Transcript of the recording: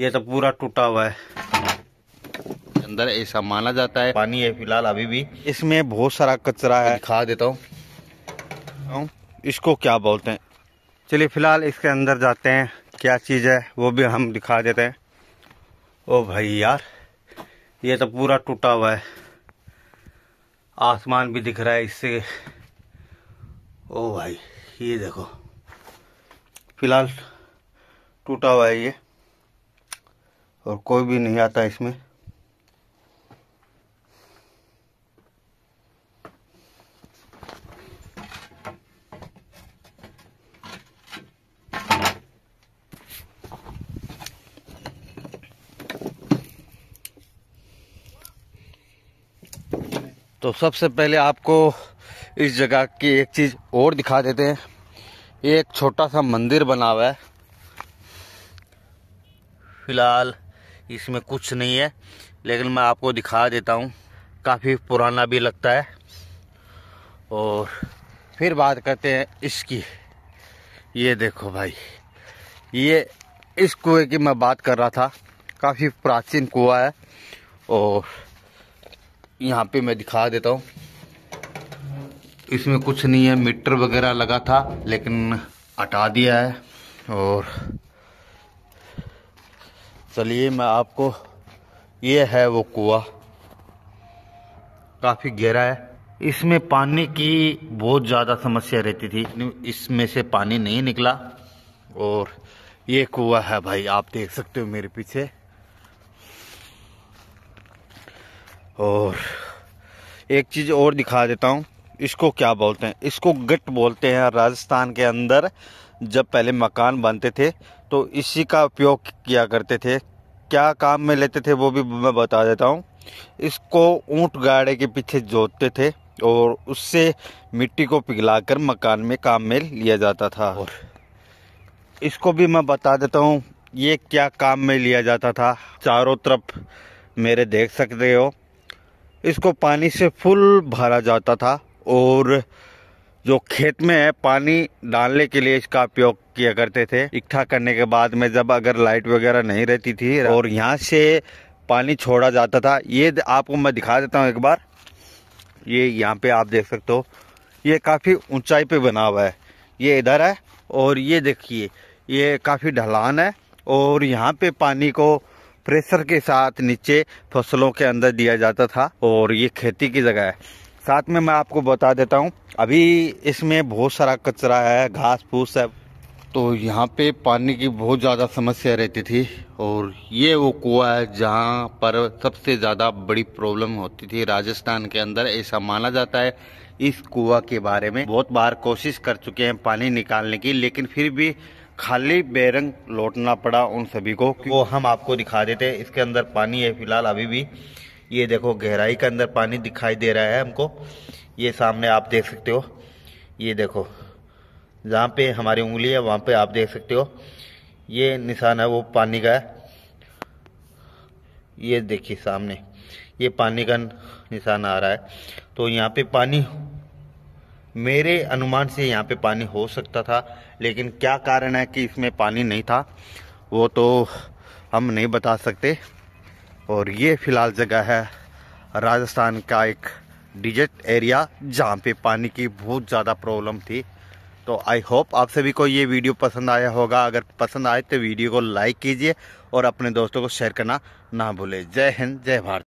ये तो पूरा टूटा हुआ है अंदर ऐसा माना जाता है पानी है फिलहाल अभी भी इसमें बहुत सारा कचरा है खा देता हूँ हाँ। इसको क्या बोलते हैं चलिए फिलहाल इसके अंदर जाते हैं क्या चीज़ है वो भी हम दिखा देते हैं ओ भाई यार ये तो पूरा टूटा हुआ है आसमान भी दिख रहा है इससे ओ भाई ये देखो फिलहाल टूटा हुआ है ये और कोई भी नहीं आता इसमें तो सबसे पहले आपको इस जगह की एक चीज़ और दिखा देते हैं ये एक छोटा सा मंदिर बना हुआ है फिलहाल इसमें कुछ नहीं है लेकिन मैं आपको दिखा देता हूँ काफ़ी पुराना भी लगता है और फिर बात करते हैं इसकी ये देखो भाई ये इस कुएँ की मैं बात कर रहा था काफ़ी प्राचीन कुआ है और यहाँ पे मैं दिखा देता हूँ इसमें कुछ नहीं है मीटर वगैरह लगा था लेकिन हटा दिया है और चलिए मैं आपको ये है वो कुआ काफ़ी गहरा है इसमें पानी की बहुत ज़्यादा समस्या रहती थी इसमें से पानी नहीं निकला और ये कुआ है भाई आप देख सकते हो मेरे पीछे और एक चीज़ और दिखा देता हूँ इसको क्या बोलते हैं इसको गट बोलते हैं राजस्थान के अंदर जब पहले मकान बनते थे तो इसी का उपयोग किया करते थे क्या काम में लेते थे वो भी मैं बता देता हूँ इसको ऊँट गाड़े के पीछे जोतते थे और उससे मिट्टी को पिघलाकर मकान में काम में लिया जाता था और इसको भी मैं बता देता हूँ ये क्या काम में लिया जाता था चारों तरफ मेरे देख सकते हो इसको पानी से फुल भरा जाता था और जो खेत में है पानी डालने के लिए इसका उपयोग किया करते थे इकट्ठा करने के बाद में जब अगर लाइट वगैरह नहीं रहती थी और यहाँ से पानी छोड़ा जाता था ये आपको मैं दिखा देता हूँ एक बार ये यहाँ पे आप देख सकते हो ये काफ़ी ऊंचाई पे बना हुआ है ये इधर है और ये देखिए ये काफ़ी ढलान है और यहाँ पे पानी को प्रेशर के साथ नीचे फसलों के अंदर दिया जाता था और ये खेती की जगह है साथ में मैं आपको बता देता हूँ अभी इसमें बहुत सारा कचरा है घास फूस है तो यहाँ पे पानी की बहुत ज़्यादा समस्या रहती थी और ये वो कुआ है जहाँ पर सबसे ज़्यादा बड़ी प्रॉब्लम होती थी राजस्थान के अंदर ऐसा माना जाता है इस कुआ के बारे में बहुत बार कोशिश कर चुके हैं पानी निकालने की लेकिन फिर भी खाली बेरंग लौटना पड़ा उन सभी को वो हम आपको दिखा देते हैं इसके अंदर पानी है फिलहाल अभी भी ये देखो गहराई के अंदर पानी दिखाई दे रहा है हमको ये सामने आप देख सकते हो ये देखो जहाँ पे हमारी उंगली है वहाँ पे आप देख सकते हो ये निशान है वो पानी का है ये देखिए सामने ये पानी का निशान आ रहा है तो यहाँ पे पानी मेरे अनुमान से यहाँ पे पानी हो सकता था लेकिन क्या कारण है कि इसमें पानी नहीं था वो तो हम नहीं बता सकते और ये फ़िलहाल जगह है राजस्थान का एक डिजिट एरिया जहाँ पे पानी की बहुत ज़्यादा प्रॉब्लम थी तो आई होप आप सभी को ये वीडियो पसंद आया होगा अगर पसंद आए तो वीडियो को लाइक कीजिए और अपने दोस्तों को शेयर करना ना भूलें जय हिंद जय भारत